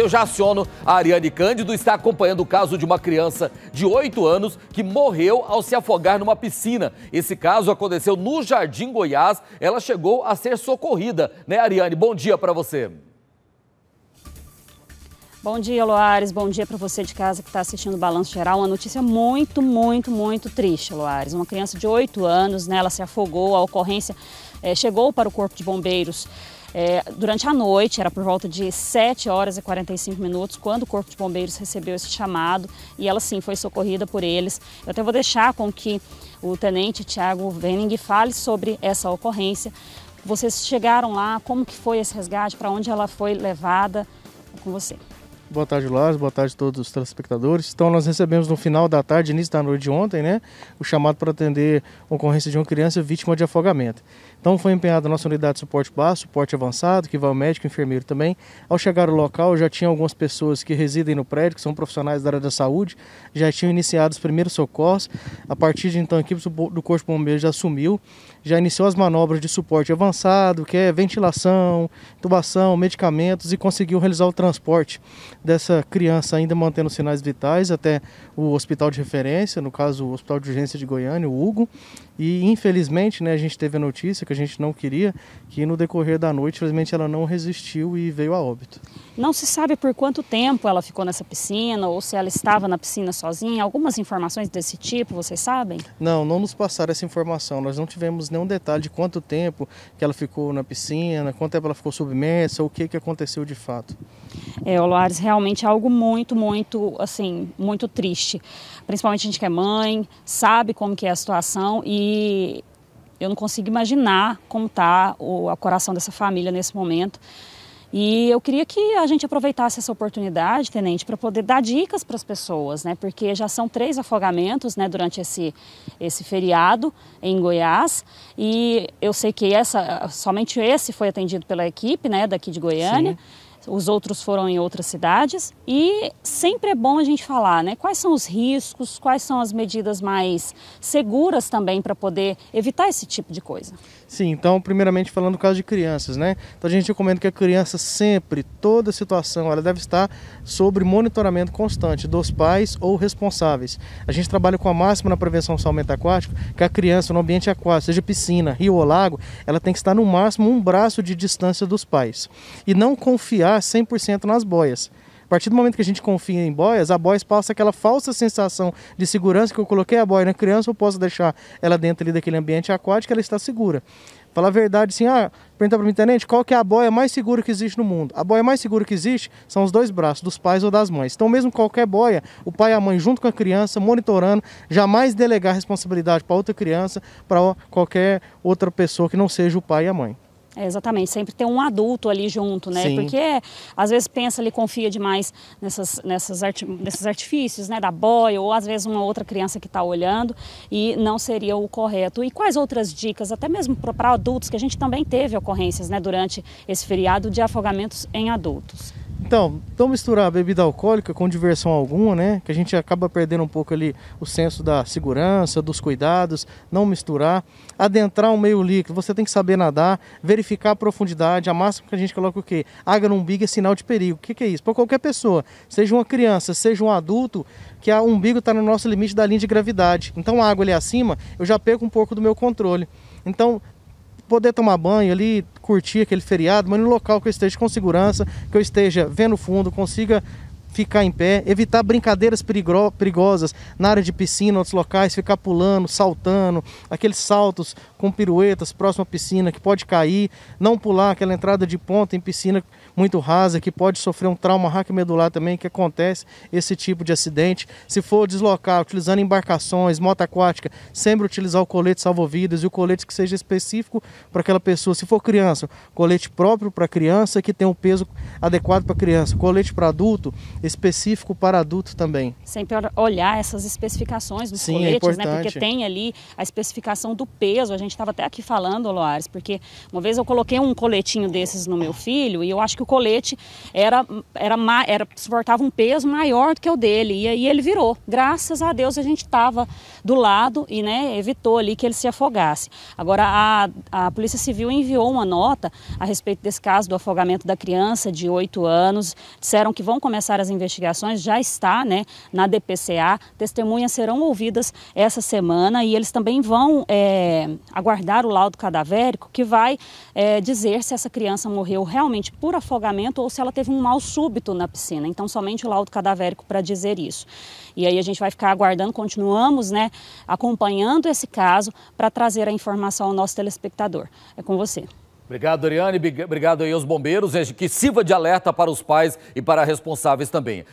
eu já aciono, a Ariane Cândido está acompanhando o caso de uma criança de 8 anos que morreu ao se afogar numa piscina. Esse caso aconteceu no Jardim Goiás. Ela chegou a ser socorrida, né, Ariane? Bom dia para você. Bom dia, Loares. Bom dia para você de casa que está assistindo o Balanço Geral. Uma notícia muito, muito, muito triste, Loares. Uma criança de 8 anos, né, ela se afogou, a ocorrência é, chegou para o Corpo de Bombeiros é, durante a noite, era por volta de 7 horas e 45 minutos, quando o Corpo de Bombeiros recebeu esse chamado e ela sim foi socorrida por eles. Eu até vou deixar com que o tenente Tiago Wenning fale sobre essa ocorrência. Vocês chegaram lá, como que foi esse resgate, para onde ela foi levada? É com você. Boa tarde, Lázaro. Boa tarde a todos os telespectadores. Então, nós recebemos no final da tarde, início da noite de ontem, né, o chamado para atender a ocorrência de uma criança vítima de afogamento. Então, foi empenhada a nossa unidade de suporte básico, suporte avançado, que vai o médico, enfermeiro também. Ao chegar ao local, já tinha algumas pessoas que residem no prédio, que são profissionais da área da saúde, já tinham iniciado os primeiros socorros. A partir de então, a equipe do Corpo de Bombeiros já assumiu já iniciou as manobras de suporte avançado, que é ventilação, intubação, medicamentos e conseguiu realizar o transporte dessa criança ainda mantendo sinais vitais até o hospital de referência, no caso o Hospital de Urgência de Goiânia, o Hugo, e infelizmente, né, a gente teve a notícia que a gente não queria, que no decorrer da noite, infelizmente, ela não resistiu e veio a óbito. Não se sabe por quanto tempo ela ficou nessa piscina ou se ela estava na piscina sozinha. Algumas informações desse tipo, vocês sabem? Não, não nos passaram essa informação. Nós não tivemos nenhum detalhe de quanto tempo que ela ficou na piscina, quanto tempo ela ficou submersa, o que, que aconteceu de fato. É, Oloares, Loares realmente é algo muito, muito, assim, muito triste. Principalmente a gente que é mãe, sabe como que é a situação e eu não consigo imaginar como está o, coração dessa família nesse momento. E eu queria que a gente aproveitasse essa oportunidade, tenente, para poder dar dicas para as pessoas, né? Porque já são três afogamentos, né, durante esse esse feriado em Goiás, e eu sei que essa somente esse foi atendido pela equipe, né, daqui de Goiânia. Sim os outros foram em outras cidades. E sempre é bom a gente falar, né? Quais são os riscos, quais são as medidas mais seguras também para poder evitar esse tipo de coisa. Sim, então, primeiramente falando do caso de crianças, né? Então a gente recomenda que a criança sempre, toda situação, ela deve estar sobre monitoramento constante dos pais ou responsáveis. A gente trabalha com a máxima na prevenção salmento aquático, que a criança no ambiente aquático, seja piscina, rio ou lago, ela tem que estar no máximo um braço de distância dos pais. E não confiar confiar 100% nas boias. A partir do momento que a gente confia em boias, a boia passa aquela falsa sensação de segurança que eu coloquei a boia na criança, eu posso deixar ela dentro ali daquele ambiente aquático, ela está segura. Falar a verdade, assim, ah, perguntar para mim, tenente, qual que é a boia mais segura que existe no mundo? A boia mais segura que existe são os dois braços, dos pais ou das mães. Então, mesmo qualquer boia, o pai e a mãe, junto com a criança, monitorando, jamais delegar responsabilidade para outra criança, para qualquer outra pessoa que não seja o pai e a mãe. É, exatamente, sempre ter um adulto ali junto, né? Sim. Porque às vezes pensa ali, confia demais nessas, nessas arti nesses artifícios, né? Da boia, ou às vezes uma outra criança que está olhando e não seria o correto. E quais outras dicas, até mesmo para adultos, que a gente também teve ocorrências, né? Durante esse feriado de afogamentos em adultos. Então, não misturar bebida alcoólica com diversão alguma, né? Que a gente acaba perdendo um pouco ali o senso da segurança, dos cuidados, não misturar. Adentrar um meio líquido, você tem que saber nadar, verificar a profundidade. A máxima que a gente coloca é o quê? Água no umbigo é sinal de perigo. O que, que é isso? Para qualquer pessoa, seja uma criança, seja um adulto, que o umbigo está no nosso limite da linha de gravidade. Então, a água ali acima, eu já perco um pouco do meu controle. Então, poder tomar banho ali, curtir aquele feriado, mas no local que eu esteja com segurança, que eu esteja vendo fundo, consiga ficar em pé, evitar brincadeiras perigosas na área de piscina, outros locais, ficar pulando, saltando, aqueles saltos com piruetas próximo à piscina que pode cair, não pular aquela entrada de ponta em piscina muito rasa que pode sofrer um trauma raquimedular também, que acontece esse tipo de acidente. Se for deslocar utilizando embarcações, moto aquática, sempre utilizar o colete salva-vidas e o colete que seja específico para aquela pessoa. Se for criança, colete próprio para criança que tem um peso adequado para criança. Colete para adulto, específico para adulto também. Sempre olhar essas especificações dos Sim, é coletes, é né? Porque tem ali a especificação do peso. A gente estava até aqui falando, Loares, porque uma vez eu coloquei um coletinho desses no meu filho e eu acho que o colete era, era, era suportava um peso maior do que o dele. E aí ele virou. Graças a Deus a gente estava do lado e né, evitou ali que ele se afogasse. Agora a, a Polícia Civil enviou uma nota a respeito desse caso do afogamento da criança de 8 anos. Disseram que vão começar as investigações já está né, na DPCA. Testemunhas serão ouvidas essa semana e eles também vão é, aguardar o laudo cadavérico que vai é, dizer se essa criança morreu realmente por afogamento ou se ela teve um mal súbito na piscina. Então, somente o laudo cadavérico para dizer isso. E aí a gente vai ficar aguardando, continuamos né, acompanhando esse caso para trazer a informação ao nosso telespectador. É com você. Obrigado, Ariane. Obrigado aí aos bombeiros, que sirva de alerta para os pais e para responsáveis também.